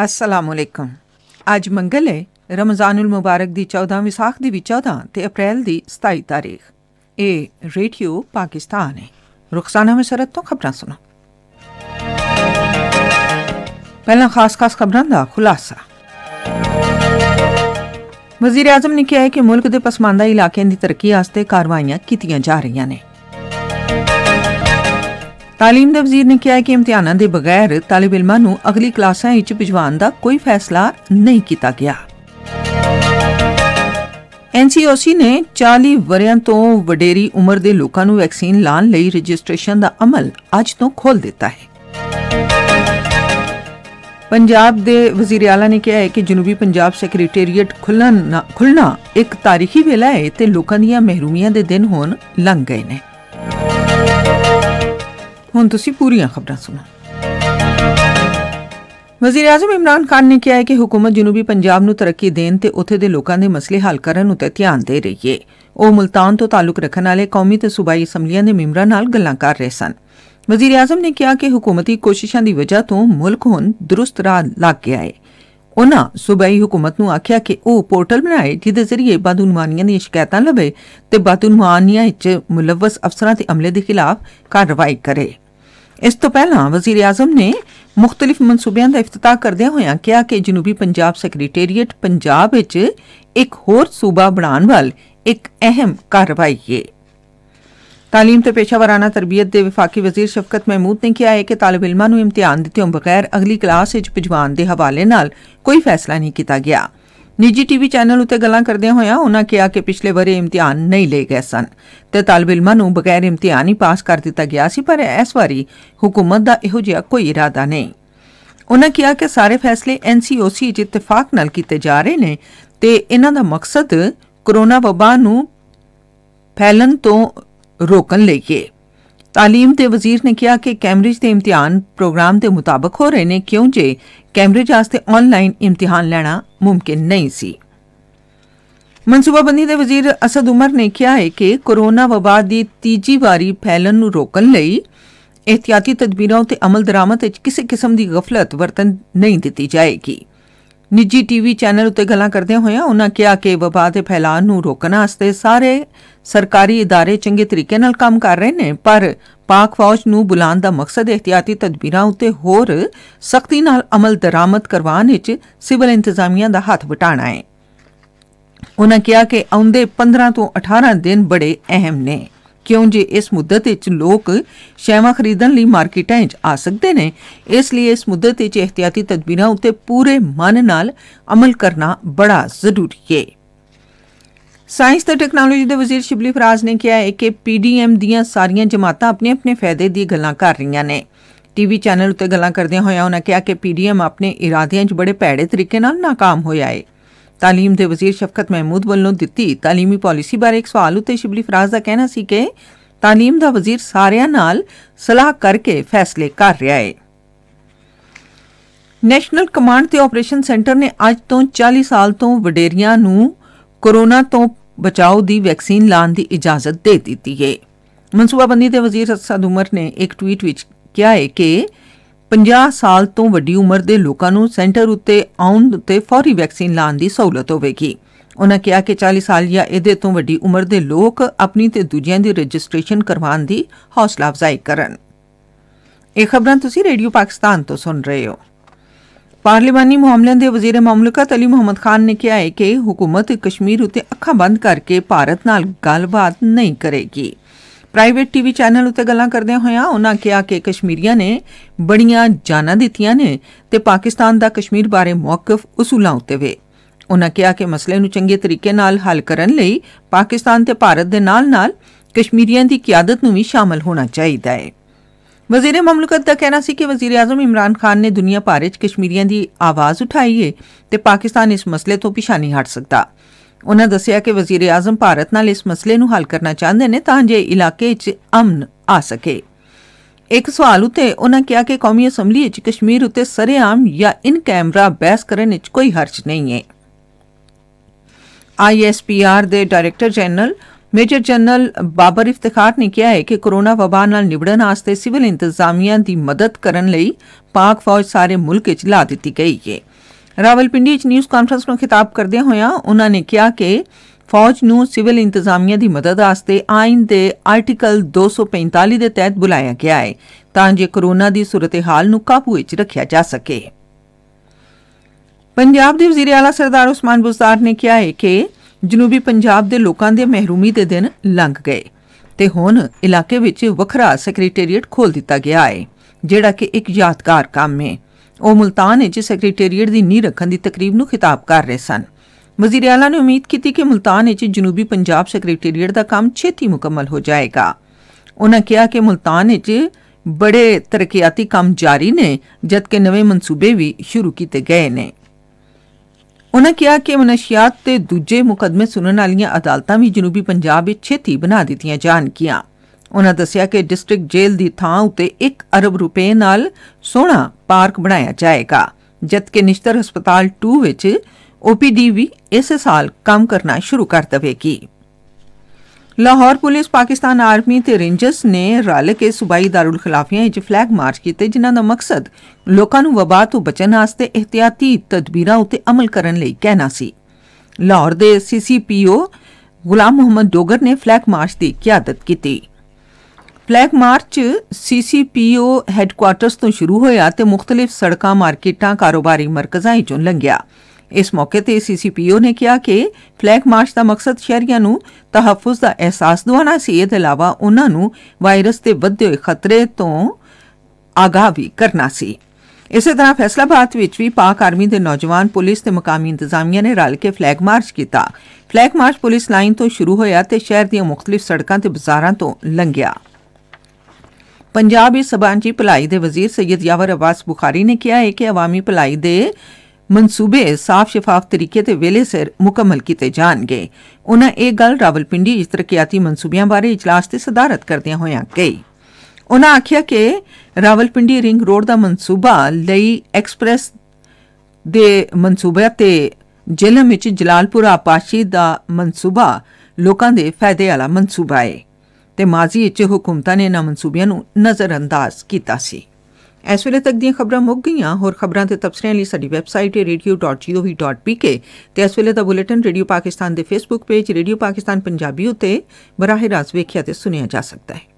अस्सलाम वालेकुम आज मंगल है रमज़ान उल मुबारक दी 14 विसाख दी भी 14 ते अप्रैल दी 27 तारीख ए रेडियो पाकिस्तान है रुखसाना में सरत तो खबर सुनो पहला खास खास खबर दा खुलासा वजीर आजम ने कहा है कि मुल्क के पसमांदा इलाकों की तरक्की वास्ते कारवाइयां जा रही हैं ਤਾਲੀਮ ਦੇ ਵਜ਼ੀਰ ਨੇ ਕਿਹਾ ਕਿ ਇਮਤਿਹਾਨਾਂ ਦੇ ਬਗੈਰ طالب ਇਲਮਾਂ ਨੂੰ ਅਗਲੀ ਕਲਾਸਾਂ ਵਿੱਚ ਭਿਜਵਾਉਣ ਦਾ ਕੋਈ ਫੈਸਲਾ ਨਹੀਂ ਕੀਤਾ ਗਿਆ। ਐਨਸੀਓਸੀ ਨੇ 40 ਵਰਿਆਂ ਤੋਂ ਵਡੇਰੀ ਉਮਰ ਦੇ ਲੋਕਾਂ ਨੂੰ ਵੈਕਸੀਨ ਲਾਣ ਲਈ ਰਜਿਸਟ੍ਰੇਸ਼ਨ ਦਾ ਅਮਲ ਅੱਜ ਤੋਂ ਖੋਲ ਦਿੱਤਾ ਹੈ। ਪੰਜਾਬ ਦੇ ਵਜ਼ੀਰ ਆਲਾ ਨੇ ਕਿਹਾ ਹੈ ਕਿ ਜਨੂਬੀ ਪੰਜਾਬ ਸੈਕਟਰੀਏਟ ਖੁੱਲਣਾ ਖੁੱਲਣਾ ਇੱਕ ਤਾਰੀਖੀ ਵੇਲਾ ਹੈ ਤੇ ਲੋਕਾਂ ਦੀਆਂ ਮਹਿਰੂਮੀਆਂ ਦੇ ਦਿਨ ਹੁਣ ਲੰਘ ਗਏ ਨੇ। ਹੁਣ ਤੁਸੀਂ ਪੂਰੀਆਂ ਖਬਰਾਂ ਸੁਣੋ ਵਜ਼ੀਰ ਆਜ਼ਮ ਇਮਰਾਨ ਖਾਨ ਨੇ ਕਿਹਾ ਹੈ ਕਿ ਹਕੂਮਤ ਜਨੂਬੀ ਪੰਜਾਬ ਨੂੰ ਤਰੱਕੀ ਦੇਣ ਤੇ ਉੱਥੇ ਦੇ ਲੋਕਾਂ ਦੇ ਮਸਲੇ ਹੱਲ ਕਰਨ ਉਤੇ ਧਿਆਨ ਦੇ ਰਹੀ ਹੈ ਉਹ ਮਲਤਾਨ ਤੋਂ ਤਾਲੁਕ ਰੱਖਣ ਵਾਲੇ ਕੌਮੀ ਤੇ ਸੂਬਾਈ ਅਸੈਂਬਲੀਆਂ ਦੇ ਮੈਂਬਰਾਂ ਨਾਲ ਗੱਲਾਂ ਕਰ ਰਹੇ ਸਨ ਵਜ਼ੀਰ ਆਜ਼ਮ ਨੇ ਕਿਹਾ ਕਿ ਹਕੂਮਤੀ ਕੋਸ਼ਿਸ਼ਾਂ ਦੀ ਵਜ੍ਹਾ ਤੋਂ ਮੁਲਕ ਹੁਣ ਦਰੁਸਤ ਰਾਹ ਲੱਗ ਗਿਆ ਹੈ ਉਹਨਾਂ ਸੂਬਾਈ ਹਕੂਮਤ ਨੂੰ ਆਖਿਆ ਕਿ ਉਹ ਪੋਰਟਲ ਬਣਾਏ ਜਿਹਦੇ ਜ਼ਰੀਏ ਬਦਉਨਮਾਨੀਆਂ ਦੀਆਂ ਸ਼ਿਕਾਇਤਾਂ ਲਵੇ ਤੇ ਬਦਉਨਮਾਨੀਆਂ ਵਿੱਚ ਮੁਲਵਸ ਅਫਸਰਾਂ ਤੇ ਅਮਲੇ ਦੇ ਖਿਲਾਫ ਕਾਰਵਾਈ ਕਰੇ ਇਸ ਤੋਂ ਪਹਿਲਾਂ ਵਜ਼ੀਰ ਆਜ਼ਮ ਨੇ ਮੁxtਲਿਫ ਮਨਸੂਬਿਆਂ ਦਾ ਇਫਤਤਾਹ ਕਰਦਿਆਂ ਹੋਇਆਂ ਕਿਹਾ ਕਿ ਜਨੂਬੀ ਪੰਜਾਬ ਸੈਕਟਰੀਟੇਰੀਏਟ ਪੰਜਾਬ ਵਿੱਚ ਇੱਕ ਹੋਰ ਸੂਬਾ ਬਣਾਉਣ ਵੱਲ ਇੱਕ ਅਹਿਮ ਕਾਰਵਾਈ ਹੈ تعلیم ਤੇ ਪੇਸ਼ਾਵਰਾਨਾ ਤਰਬੀਅਤ ਦੇ ਵਿਫਾਕੀ ਵਜ਼ੀਰ ਸ਼ਫਕਤ ਮਹਿਮੂਦ ਨੇ ਕਿਹਾ ਹੈ ਕਿ طالب ਇਲਮਾਂ ਨੂੰ ਇਮਤਿਹਾਨ ਦਿੱਤਿਓਂ ਬਗੈਰ ਅਗਲੀ ਕਲਾਸ ਵਿੱਚ ਭਿਜਵਾਨ ਦੇ ਹਵਾਲੇ ਨਾਲ ਕੋਈ ਫੈਸਲਾ ਨਹੀਂ ਕੀਤਾ ਗਿਆ ਨਿੱਜੀ ਟੀਵੀ ਚੈਨਲ ਉਤੇ ਗੱਲਾਂ ਕਰਦੇ ਹੋਇਆ ਉਹਨਾਂ ਕਿਹਾ ਕਿ ਪਿਛਲੇ ਵਾਰੇ ਇਮਤਿਹਾਨ ਨਹੀਂ ਲਏ ਗਏ ਸਨ ਤੇ ਤਾਲਬਿਲਮਾਂ ਨੂੰ ਬਗੈਰ ਇਮਤਿਹਾਨ ਹੀ ਪਾਸ ਕਰ ਦਿੱਤਾ ਗਿਆ ਸੀ ਪਰ ਇਸ ਵਾਰੀ ਹਕੂਮਤ ਦਾ ਇਹੋ ਜਿਹਾ ਕੋਈ ਇਰਾਦਾ ਨਹੀਂ ਉਹਨਾਂ ਕਿਹਾ ਕਿ ਸਾਰੇ ਫੈਸਲੇ ਐਨਸੀਓਸੀ ਵਿੱਚ ਇਤਫਾਕ ਨਾਲ ਕੀਤੇ ਜਾ ਰਹੇ ਨੇ ਤੇ ਇਹਨਾਂ ਦਾ ਮਕਸਦ ਕਰੋਨਾ ਵਬਾ ਨੂੰ ਫੈਲਣ ਤੋਂ ਰੋਕਣ ਲਈ ਹੈ ਤਾਲੀਮ ਤੇ ਵਜ਼ੀਰ ਨੇ ਕਿਹਾ ਕਿ ਕੈਮਬ੍ਰਿਜ ਦੇ ਇਮਤਿਹਾਨ ਪ੍ਰੋਗਰਾਮ ਦੇ ਮੁਤਾਬਕ ਹੋ ਰਹੇ ਨੇ ਕਿਉਂ ਜੇ ਕੈਂਬਰਿਜ ਆਸਤੇ ਆਨਲਾਈਨ ਇਮਤਿਹਾਨ ਲੈਣਾ ਮੁਮਕਿਨ ਨਹੀਂ ਸੀ ਮਨਸੂਬਾਬੰਦੀ ਦੇ ਵਜ਼ੀਰ ਅਸਦ ਉਮਰ ਨੇ ਕਿਹਾ ਹੈ ਕਿ ਕੋਰੋਨਾ ਵਬਾਹ ਦੀ ਤੀਜੀ ਵਾਰੀ ਫੈਲਣ ਨੂੰ ਰੋਕਣ ਲਈ ਇhtiyati ਤਦਬੀਰਾਂ ਤੇ ਅਮਲ ਦਰਾਮਤ ਵਿੱਚ ਕਿਸੇ ਕਿਸਮ ਦੀ ਗਫਲਤ ਵਰਤਨ ਨਹੀਂ ਦਿੱਤੀ ਜਾਏਗੀ ਨਿੱਜੀ ਟੀਵੀ ਚੈਨਲ ਉਤੇ ਗੱਲਾਂ ਕਰਦੇ ਹੋਏ ਉਹਨਾਂ ਕਿਹਾ ਕਿ ਵਬਾਹ ਦੇ ਫੈਲਾਅ ਨੂੰ ਰੋਕਣ ਵਾਸਤੇ ਸਾਰੇ ਸਰਕਾਰੀ ادارے ਚੰਗੇ ਤਰੀਕੇ ਨਾਲ ਕੰਮ ਕਰ ਰਹੇ ਨੇ ਪਰ ਪਾਕ ਫੌਜ ਨੂੰ ਬੁਲਾਉਣ ਦਾ ਮਕਸਦ ਇhtiyati ਤਦਬੀਰਾਂ ਉਤੇ ਹੋਰ ਸਖਤੀ ਨਾਲ ਅਮਲ ਦਰਾਮਤ ਕਰਵਾਉਣ ਵਿੱਚ ਸਿਵਲ ਇੰਤਜ਼ਾਮੀਆਂ ਦਾ ਹੱਥ ਵਟਾਣਾ ਹੈ ਉਹਨਾਂ ਕਿਹਾ ਕਿ ਆਉਂਦੇ 15 ਤੋਂ 18 ਦਿਨ ਬੜੇ ਅਹਿਮ ਨੇ ਕਿਉਂ ਜੇ ਇਸ ਮੁੱਦਤ ਵਿੱਚ ਲੋਕ ਸ਼ੈਵਾ ਖਰੀਦਣ ਲਈ ਮਾਰਕੀਟਾਂ 'ਚ ਆ ਸਕਦੇ ਨੇ ਇਸ ਲਈ ਇਸ ਮੁੱਦਤ ਵਿੱਚ ਇhtiyati ਤਦਬੀਰਾਂ ਉਤੇ ਪੂਰੇ ਮਨ ਨਾਲ ਅਮਲ ਕਰਨਾ ਬੜਾ ਜ਼ਰੂਰੀ ਹੈ ਸਾਇੰਸ ਤੇ ਟੈਕਨੋਲੋਜੀ ਦੇ ਵਜ਼ੀਰ ਸ਼ਿਬਲੀ ਫਰਾਜ਼ ਨੇ ਕਿਹਾ ਹੈ ਕਿ ਪੀਡੀਐਮ ਦੀਆਂ ਸਾਰੀਆਂ ਜਮਾਤਾਂ ਆਪਣੇ ਆਪਣੇ ਫਾਇਦੇ ਦੀ ਗੱਲਾਂ ਕਰ ਰਹੀਆਂ ਨੇ ਟੀਵੀ ਚੈਨਲ ਉੱਤੇ ਗੱਲਾਂ ਕਰਦਿਆਂ ਹੋਇਆਂ ਉਹਨਾਂ ਕਿਹਾ ਕਿ ਪੀਡੀਐਮ ਆਪਣੇ ਇਰਾਦਿਆਂ 'ਚ ਬੜੇ ਭੈੜੇ ਤਰੀਕੇ ਨਾਲ ناکਾਮ ਹੋਇਆ ਹੈ تعلیم ਦੇ ਵਜ਼ੀਰ ਸ਼ਫਕਤ ਮਹਿਮੂਦ ਵੱਲੋਂ ਦਿੱਤੀ تعلیمی ਪਾਲਿਸੀ ਬਾਰੇ ਇੱਕ ਸਵਾਲ ਉੱਤੇ ਸ਼ਿਬਲੀ ਫਰਾਜ਼ ਦਾ ਕਹਿਣਾ ਸੀ ਕਿ تعلیم ਦਾ ਵਜ਼ੀਰ ਸਾਰਿਆਂ ਨਾਲ ਸਲਾਹ ਕਰਕੇ ਫੈਸਲੇ ਕਰ ਰਿਹਾ ਹੈ ਨੈਸ਼ਨਲ ਕਮਾਂਡ ਤੇ ਆਪਰੇਸ਼ਨ ਸੈਂਟਰ ਨੇ ਅੱਜ ਤੋਂ 40 ਸਾਲ ਤੋਂ ਵਡੇਰੀਆਂ ਨੂੰ ਕੋਰੋਨਾ ਤੋਂ ਬਚਾਓ ਦੀ ਵੈਕਸੀਨ ਲਾਣ ਦੀ ਇਜਾਜ਼ਤ ਦੇ ਦਿੱਤੀ ਹੈ ਮਨਸੂਬਾਬੰਦੀ ਦੇ ਵਜ਼ੀਰ ਅਸਦ ਉਮਰ ਨੇ ਇੱਕ ਟਵੀਟ ਵਿੱਚ ਕਿਹਾ ਹੈ ਕਿ 50 ਸਾਲ ਤੋਂ ਵੱਡੀ ਉਮਰ ਦੇ ਲੋਕਾਂ ਨੂੰ ਸੈਂਟਰ ਉੱਤੇ ਆਉਣ ਤੇ ਫੌਰੀ ਵੈਕਸੀਨ ਲਾਣ ਦੀ ਸਹੂਲਤ ਹੋਵੇਗੀ ਉਹਨਾਂ ਕਿਹਾ ਕਿ 40 ਸਾਲ ਜਾਂ ਇਹਦੇ ਤੋਂ ਵੱਡੀ ਉਮਰ ਦੇ ਲੋਕ ਆਪਣੀ ਤੇ ਦੂਜਿਆਂ ਦੀ ਰਜਿਸਟ੍ਰੇਸ਼ਨ ਕਰਵਾਉਣ ਦੀ ਹੌਸਲਾ ਅਫਜ਼ਾਈ ਕਰਨ ਇਹ ਖਬਰਾਂ ਤੁਸੀਂ ਰੇਡੀਓ ਪਾਕਿਸਤਾਨ ਤੋਂ ਸੁਣ ਰਹੇ ਹੋ ਪਾਰਲੀਮਾਨੀ ਮਾਮਲਿਆਂ ਦੇ ਵਜ਼ੀਰ ਮਮਲਕਤ ਅਲੀ ਮੁਹੰਮਦ ਖਾਨ ਨੇ ਕਿਹਾ ਹੈ ਕਿ ਹਕੂਮਤ ਕਸ਼ਮੀਰ ਉਤੇ ਅੱਖਾਂ ਬੰਦ ਕਰਕੇ ਭਾਰਤ ਨਾਲ ਗੱਲਬਾਤ ਨਹੀਂ ਕਰੇਗੀ ਪ੍ਰਾਈਵੇਟ ਟੀਵੀ ਚੈਨਲ ਉਤੇ ਗੱਲਾਂ ਕਰਦੇ ਹੋਇਆ ਉਹਨਾਂ ਕਿਹਾ ਕਿ ਕਸ਼ਮੀਰੀਆਂ ਨੇ ਬੜੀਆਂ ਜਾਨਾਂ ਦਿੱਤੀਆਂ ਨੇ ਤੇ ਪਾਕਿਸਤਾਨ ਦਾ ਕਸ਼ਮੀਰ ਬਾਰੇ ਮੌਕਫ ਉਸੂਲਾਂ ਉਤੇ ਵੇ ਉਹਨਾਂ ਕਿਹਾ ਕਿ ਮਸਲੇ ਨੂੰ ਚੰਗੇ ਤਰੀਕੇ ਨਾਲ ਹੱਲ ਕਰਨ ਲਈ ਪਾਕਿਸਤਾਨ ਤੇ ਭਾਰਤ ਦੇ ਨਾਲ-ਨਾਲ ਕਸ਼ਮੀਰੀਆਂ ਦੀ ਕਿਆਦਤ ਨੂੰ ਵੀ ਸ਼ਾਮਲ ਹੋਣਾ ਚਾਹੀਦਾ ਹੈ ਵਜ਼ੀਰ ਮਮਲਕਤ ਦਾ ਕਹਿਣਾ ਸੀ ਕਿ ਵਜ਼ੀਰ ਆਜ਼ਮ ਇਮਰਾਨ ਖਾਨ ਨੇ ਦੁਨੀਆ ਭਰ ਵਿੱਚ ਕਸ਼ਮੀਰੀਆਂ ਦੀ ਆਵਾਜ਼ ਉਠਾਈ ਹੈ ਤੇ ਪਾਕਿਸਤਾਨ ਇਸ ਮਸਲੇ ਤੋਂ ਪਿਛਾ ਨਹੀਂ ਹਟ ਸਕਦਾ ਉਹਨਾਂ ਦੱਸਿਆ ਕਿ ਵਜ਼ੀਰ ਆਜ਼ਮ ਭਾਰਤ ਨਾਲ ਇਸ ਮਸਲੇ ਨੂੰ ਹੱਲ ਕਰਨਾ ਚਾਹੁੰਦੇ ਨੇ ਤਾਂ ਜੇ ਇਲਾਕੇ 'ਚ ਅਮਨ ਆ ਸਕੇ ਇੱਕ ਸਵਾਲ ਉਤੇ ਉਹਨਾਂ ਕਿਹਾ ਕਿ ਕੌਮੀ ਅਸੈਂਬਲੀ ਵਿੱਚ ਕਸ਼ਮੀਰ ਉਤੇ ਸਰੇਆਮ ਜਾਂ ਇਨ ਕੈਮਰਾ ਬਹਿਸ ਕਰਨ ਵਿੱਚ ਕੋਈ ਹਰਜ ਨਹੀਂ ਹੈ ਆਈਐਸਪੀਆਰ ਦੇ director general major general Babar Iftikhar ਨੇ ਕਿਹਾ ਹੈ ਕਿ ਕੋਰੋਨਾ ਵਬਾ ਨਾਲ ਨਿਬੜਨ ਵਾਸਤੇ ਸਿਵਲ ਇੰਤਜ਼ਾਮੀਆਂ ਦੀ ਮਦਦ ਕਰਨ ਲਈ ਪਾਕ ਫੌਜ ਸਾਰੇ ਮੁਲਕ ਵਿੱਚ ਲਾ ਦਿੱਤੀ ਗਈ ਹੈ ਰਾਵਲਪਿੰਡੀ ਵਿੱਚ ਨਿਊਜ਼ ਕਾਨਫਰੰਸ ਨੂੰ ਖਿਤਾਬ ਕਰਦੇ ਹੋਇਆਂ ਉਹਨਾਂ ਨੇ ਕਿਹਾ ਕਿ ਫੌਜ ਨੂੰ ਸਿਵਲ ਇੰਤਜ਼ਾਮੀਆਂ ਦੀ ਮਦਦ ਵਾਸਤੇ ਆਇਨ ਦੇ ਆਰਟੀਕਲ 245 ਦੇ ਤਹਿਤ ਬੁਲਾਇਆ ਗਿਆ ਹੈ ਤਾਂ ਜੇ ਕੋਰੋਨਾ ਦੀ ਸੂਰਤ-ਹਾਲ ਨੂੰ ਕਾਬੂ ਵਿੱਚ ਰੱਖਿਆ ਜਾ ਸਕੇ ਪੰਜਾਬ ਦੇ ਵਜ਼ੀਰ ਆਲਾ ਸਰਦਾਰ ਉਸਮਾਨ ਬੁਜ਼ਾਰ ਨੇ ਕਿਹਾ ਹੈ ਕਿ ਜਨੂਬੀ ਪੰਜਾਬ ਦੇ ਲੋਕਾਂ ਦੇ ਮਹਿਰੂਮੀ ਦੇ ਦਿਨ ਲੰਘ ਗਏ ਤੇ ਹੁਣ ਇਲਾਕੇ ਵਿੱਚ ਵੱਖਰਾ ਸੈਕਟਰੀਏਟ ਖੋਲ ਦਿੱਤਾ ਗਿਆ ਹੈ ਜਿਹੜਾ ਕਿ ਇੱਕ ਯਾਦਗਾਰ ਕੰਮ ਹੈ ਉਹ ਮੁਲਤਾਨ ਵਿੱਚ ਸੈਕਟਰੀਏਟ ਦੀ ਨੀਂਹ ਰੱਖਣ ਦੀ ਤਕਰੀਬ ਨੂੰ ਖਿਤਾਬ ਕਰ ਰਹੇ ਸਨ ਵਜ਼ੀਰ ਆਲਾ ਨੇ ਉਮੀਦ ਕੀਤੀ ਕਿ ਮਲਤਾਨ ਵਿੱਚ ਜਨੂਬੀ ਪੰਜਾਬ ਸੈਕਟਰੀਏਟ ਦਾ ਕੰਮ ਛੇਤੀ ਮੁਕੰਮਲ ਹੋ ਜਾਏਗਾ ਉਹਨਾਂ ਕਿਹਾ ਕਿ ਮਲਤਾਨ ਵਿੱਚ ਬੜੇ ਤਰੱਕੀਆਤੀ ਕੰਮ ਜਾਰੀ ਨੇ ਜਦਕਿ ਨਵੇਂ ਮਨਸੂਬੇ ਵੀ ਸ਼ੁਰੂ ਕੀਤੇ ਗਏ ਨੇ ਉਹਨਾਂ ਕਿਹਾ ਕਿ ਮਨਸ਼ੀਆਤ ਤੇ ਦੂਜੇ ਮੁਕਦਮੇ ਸੁਣਨ ਵਾਲੀਆਂ ਅਦਾਲਤਾਂ ਵੀ ਜਨੂਬੀ ਪੰਜਾਬ ਵਿੱਚ ਛੇਤੀ ਬਣਾ ਦਿੱਤੀਆਂ ਜਾਣਗੀਆਂ ਉਹਨਾਂ ਦੱਸਿਆ ਕਿ ਡਿਸਟ੍ਰਿਕਟ ਜੇਲ੍ਹ ਦੀ ਥਾਂ ਉਤੇ 1 ਅਰਬ ਰੁਪਏ ਨਾਲ ਸੋਹਣਾ ਪਾਰਕ ਬਣਾਇਆ ਜਾਏਗਾ ਜਦਕਿ ਨਿਸ਼ਤਰ ਹਸਪਤਾਲ 2 ਵਿੱਚ OPD ਵੀ ਇਸ ਸਾਲ ਕੰਮ ਕਰਨਾ ਸ਼ੁਰੂ ਕਰ ਦੇਵੇਗੀ ਲਾਹੌਰ ਪੁਲਿਸ ਪਾਕਿਸਤਾਨ ਆਰਮੀ ਤੇ ਰੇਂਜਰਸ ਨੇ ਰਲ ਕੇ ਸੂਬਾਈ ਦਾਰੁਲ ਖਲਾਫੀਆਂ ਵਿੱਚ ਫਲੈਗ ਮਾਰਚ ਕੀਤੇ ਜਿਨ੍ਹਾਂ ਦਾ ਮਕਸਦ ਲੋਕਾਂ ਨੂੰ ਵਬਾ ਤੋਂ ਬਚਣ ਵਾਸਤੇ ਇhtiyati ਤਦਬੀਰਾਂ ਉਤੇ ਅਮਲ ਕਰਨ ਲਈ ਕਹਿਣਾ ਸੀ ਲਾਹੌਰ ਦੇ ਸੀਸੀਪੀਓ ਗੁਲਾਮ ਮੁਹੰਮਦ ਡੋਗਰ ਨੇ ਫਲੈਗ ਮਾਰਚ ਦੀ ਕਿਆਦਤ ਕੀਤੀ ਫਲੈਗ ਮਾਰਚ ਸੀਸੀਪੀਓ ਹੈੱਡਕੁਆਰਟਰਸ ਤੋਂ ਸ਼ੁਰੂ ਹੋਇਆ ਤੇ ਮੁxtਲਿਫ ਸੜਕਾਂ ਮਾਰਕੀਟਾਂ ਕਾਰੋਬਾਰੀ ਮਰਕਜ਼ਾਂ ਵਿੱਚੋਂ ਲੰਘਿਆ ਇਸ ਮੌਕੇ ਤੇ ਸੀਸੀਪੀਓ ਨੇ ਕਿਹਾ ਕਿ ਫਲੈਗ ਮਾਰਚ ਦਾ ਮਕਸਦ ਸ਼ਹਿਰੀਆਂ ਨੂੰ ਤਹਫੁਜ਼ ਦਾ ਅਹਿਸਾਸ ਦਿਵਾਉਣਾ ਸੀ ਇਹ ਇਲਾਵਾ ਉਹਨਾਂ ਨੂੰ ਵਾਇਰਸ ਦੇ ਵੱਧਦੇ ਹੋਏ ਖਤਰੇ ਤੋਂ ਆਗਾਹ ਵੀ ਕਰਨਾ ਸੀ ਇਸੇ ਤਰ੍ਹਾਂ ਫੈਸਲਾਬਾਦ ਵਿੱਚ ਵੀ ਪਾਕ ਆਰਮੀ ਦੇ ਨੌਜਵਾਨ ਪੁਲਿਸ ਤੇ ਮਕਾਮੀ ਇੰਤਜ਼ਾਮੀਆਂ ਨੇ ਰਲ ਕੇ ਫਲੈਗ ਮਾਰਚ ਕੀਤਾ ਫਲੈਗ ਮਾਰਚ ਪੁਲਿਸ ਲਾਈਨ ਤੋਂ ਸ਼ੁਰੂ ਹੋਇਆ ਤੇ ਸ਼ਹਿਰ ਦੀਆਂ ਮੁxtਲਿਫ ਸੜਕਾਂ ਤੇ ਬਾਜ਼ਾਰਾਂ ਤੋਂ ਲੰਘਿਆ ਪੰਜਾਬੀ ਇਸ ਸਬਾਂਚੀ ਭਲਾਈ ਦੇ ਵਜ਼ੀਰ ਸੈਦ ਯਾਵਰ ਅਬਾਸ ਬੁਖਾਰੀ ਨੇ ਕਿਹਾ ਹੈ ਕਿ ਆਵਾਮੀ ਭਲਾਈ ਦੇ ਮਨਸੂਬੇ ਸਾਫ਼ ਸ਼ਫਾਫ ਤਰੀਕੇ ਤੇ ਵੇਲੇ ਸਿਰ ਮੁਕੰਮਲ ਕੀਤੇ ਜਾਣਗੇ ਉਹਨਾਂ ਇਹ ਗੱਲ ਰਾਵਲਪਿੰਡੀ ਇਸ ਤਰੱਕੀਆਤੀ ਮਨਸੂਬਿਆਂ ਬਾਰੇ ਇਜਲਾਸ ਤੇ ਸਦਾਰਤ ਕਰਦਿਆਂ ਹੋਇਆਂ ਕਹੀ ਉਹਨਾਂ ਆਖਿਆ ਕਿ ਰਾਵਲਪਿੰਡੀ ਰਿੰਗ ਰੋਡ ਦਾ ਮਨਸੂਬਾ ਲਈ ਐਕਸਪ੍ਰੈਸ ਦੇ ਮਨਸੂਬੇ ਤੇ ਜੇਲਮ ਵਿੱਚ ਜਲਾਲਪੁਰ ਆਪਾਸ਼ੀ ਦਾ ਮਨਸੂਬਾ ਲੋਕਾਂ ਦੇ ਫਾਇਦੇ ਵਾਲਾ ਮਨਸੂਬਾ ਹੈ ਤੇ ਮਾਜ਼ੀ ਵਿੱਚ ਹਕੂਮਤਾਂ ਨੇ ਇਹਨਾਂ ਮਨਸੂਬਿਆਂ ਨੂੰ ਨਜ਼ਰਅੰਦਾਜ਼ ਕੀਤਾ ਸੀ ਇਸ ਵੇਲੇ ਤੱਕ ਦੀਆਂ ਖਬਰਾਂ ਮੁੱਕ ਗਈਆਂ ਹੋਰ ਖਬਰਾਂ ਤੇ ਤਬਸਰਿਆਂ ਲਈ ਸਾਡੀ ਵੈਬਸਾਈਟ ਹੈ radio.gov.pk ਤੇ ਇਸ ਵੇਲੇ ਦਾ ਬੁਲੇਟਿਨ ਰੇਡੀਓ ਪਾਕਿਸਤਾਨ ਦੇ Facebook page radio Pakistan Punjabi ਉਤੇ ਬਰਾਹ ਰਾਸ ਵੇਖਿਆ ਤੇ ਸੁਣਿਆ ਜਾ ਸਕਦਾ ਹੈ